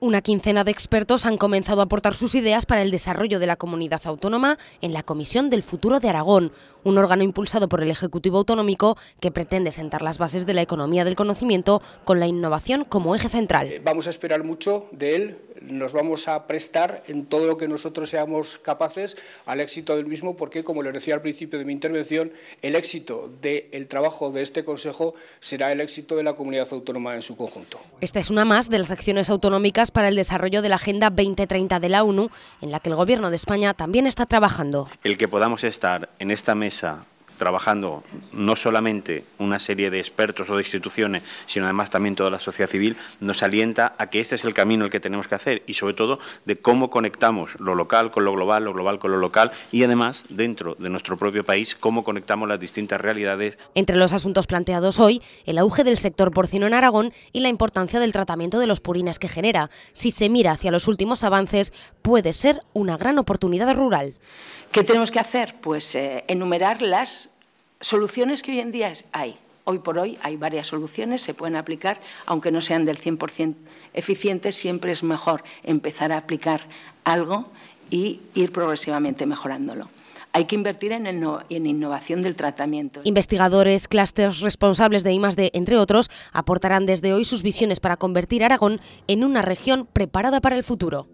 Una quincena de expertos han comenzado a aportar sus ideas para el desarrollo de la comunidad autónoma en la Comisión del Futuro de Aragón, un órgano impulsado por el Ejecutivo Autonómico que pretende sentar las bases de la economía del conocimiento con la innovación como eje central. Eh, vamos a esperar mucho de él, nos vamos a prestar en todo lo que nosotros seamos capaces al éxito del mismo, porque, como les decía al principio de mi intervención, el éxito del el trabajo de este Consejo será el éxito de la comunidad autónoma en su conjunto. Esta es una más de las acciones autonómicas para el desarrollo de la Agenda 2030 de la ONU, en la que el Gobierno de España también está trabajando. El que podamos estar en esta mesa trabajando no solamente una serie de expertos o de instituciones, sino además también toda la sociedad civil, nos alienta a que este es el camino el que tenemos que hacer y sobre todo de cómo conectamos lo local con lo global, lo global con lo local y además dentro de nuestro propio país cómo conectamos las distintas realidades. Entre los asuntos planteados hoy, el auge del sector porcino en Aragón y la importancia del tratamiento de los purines que genera. Si se mira hacia los últimos avances, puede ser una gran oportunidad rural. ¿Qué tenemos que hacer? Pues enumerarlas. Eh, enumerar las soluciones que hoy en día hay. Hoy por hoy hay varias soluciones, se pueden aplicar, aunque no sean del 100% eficientes, siempre es mejor empezar a aplicar algo y ir progresivamente mejorándolo. Hay que invertir en, en, innovación del tratamiento. Investigadores, clústeres responsables de I+D, entre otros, aportarán desde hoy sus visiones para convertir Aragón en una región preparada para el futuro.